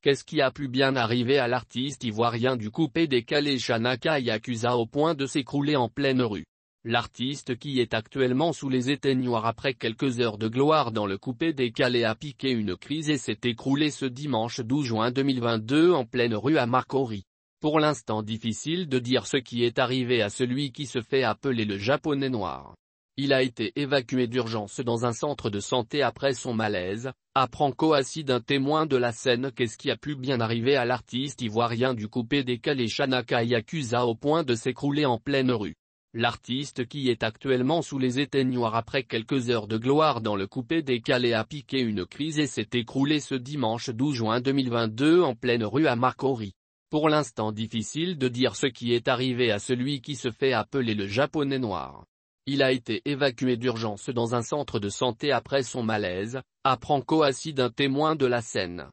Qu'est-ce qui a pu bien arriver à l'artiste ivoirien du coupé décalé y accusa au point de s'écrouler en pleine rue L'artiste qui est actuellement sous les éteignoirs après quelques heures de gloire dans le coupé décalé a piqué une crise et s'est écroulé ce dimanche 12 juin 2022 en pleine rue à Marcory. Pour l'instant difficile de dire ce qui est arrivé à celui qui se fait appeler le japonais noir. Il a été évacué d'urgence dans un centre de santé après son malaise, apprend Coassi d'un témoin de la scène qu'est-ce qui a pu bien arriver à l'artiste ivoirien du coupé décalé Shanaka Yakuza au point de s'écrouler en pleine rue. L'artiste qui est actuellement sous les éteignoirs après quelques heures de gloire dans le coupé décalé a piqué une crise et s'est écroulé ce dimanche 12 juin 2022 en pleine rue à Marcory. Pour l'instant difficile de dire ce qui est arrivé à celui qui se fait appeler le japonais noir. Il a été évacué d'urgence dans un centre de santé après son malaise, apprend Coassi un témoin de la scène.